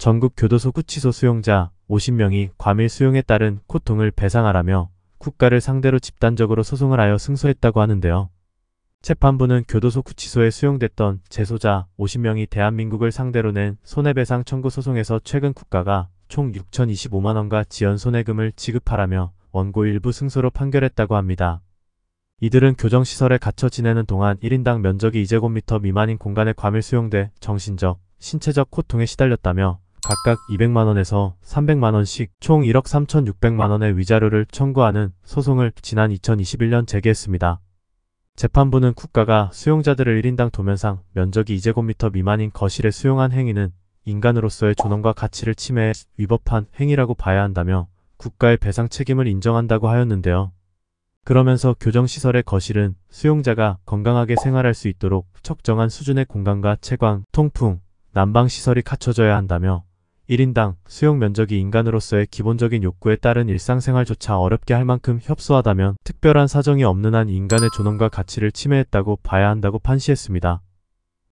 전국 교도소 구치소 수용자 50명이 과밀 수용에 따른 고통을 배상하라며 국가를 상대로 집단적으로 소송을 하여 승소했다고 하는데요. 재판부는 교도소 구치소에 수용됐던 재소자 50명이 대한민국을 상대로 낸 손해배상 청구 소송에서 최근 국가가 총 6,025만원과 지연 손해금을 지급하라며 원고 일부 승소로 판결했다고 합니다. 이들은 교정시설에 갇혀 지내는 동안 1인당 면적이 2제곱미터 미만인 공간에 과밀 수용돼 정신적, 신체적 고통에 시달렸다며 각각 200만원에서 300만원씩 총 1억 3,600만원의 위자료를 청구하는 소송을 지난 2021년 제기했습니다. 재판부는 국가가 수용자들을 1인당 도면상 면적이 2제곱미터 미만인 거실에 수용한 행위는 인간으로서의 존엄과 가치를 침해해 위법한 행위라고 봐야 한다며 국가의 배상 책임을 인정한다고 하였는데요. 그러면서 교정시설의 거실은 수용자가 건강하게 생활할 수 있도록 적정한 수준의 공간과 채광, 통풍, 난방시설이 갖춰져야 한다며 1인당 수용 면적이 인간으로서의 기본적인 욕구에 따른 일상생활조차 어렵게 할 만큼 협소하다면 특별한 사정이 없는 한 인간의 존엄과 가치를 침해했다고 봐야 한다고 판시했습니다.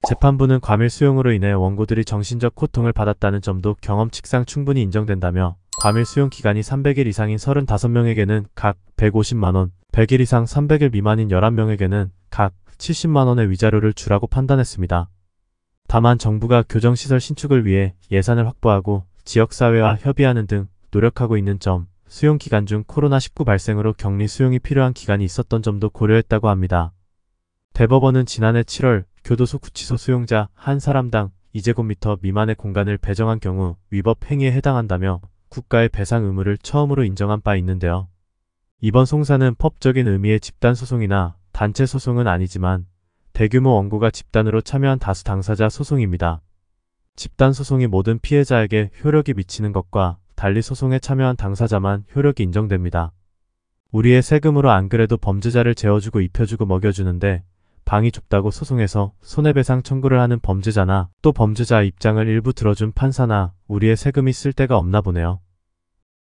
재판부는 과밀 수용으로 인해 원고들이 정신적 고통을 받았다는 점도 경험칙상 충분히 인정된다며 과밀 수용 기간이 300일 이상인 35명에게는 각 150만원, 100일 이상 300일 미만인 11명에게는 각 70만원의 위자료를 주라고 판단했습니다. 다만 정부가 교정시설 신축을 위해 예산을 확보하고 지역사회와 협의하는 등 노력하고 있는 점, 수용 기간 중 코로나19 발생으로 격리 수용이 필요한 기간이 있었던 점도 고려했다고 합니다. 대법원은 지난해 7월 교도소 구치소 수용자 한 사람당 2제곱미터 미만의 공간을 배정한 경우 위법 행위에 해당한다며 국가의 배상 의무를 처음으로 인정한 바 있는데요. 이번 송사는 법적인 의미의 집단 소송이나 단체 소송은 아니지만 대규모 원고가 집단으로 참여한 다수 당사자 소송입니다. 집단 소송이 모든 피해자에게 효력이 미치는 것과 달리 소송에 참여한 당사자만 효력이 인정됩니다. 우리의 세금으로 안 그래도 범죄자를 재워주고 입혀주고 먹여주는데 방이 좁다고 소송에서 손해배상 청구를 하는 범죄자나 또 범죄자 입장을 일부 들어준 판사나 우리의 세금이 쓸 데가 없나 보네요.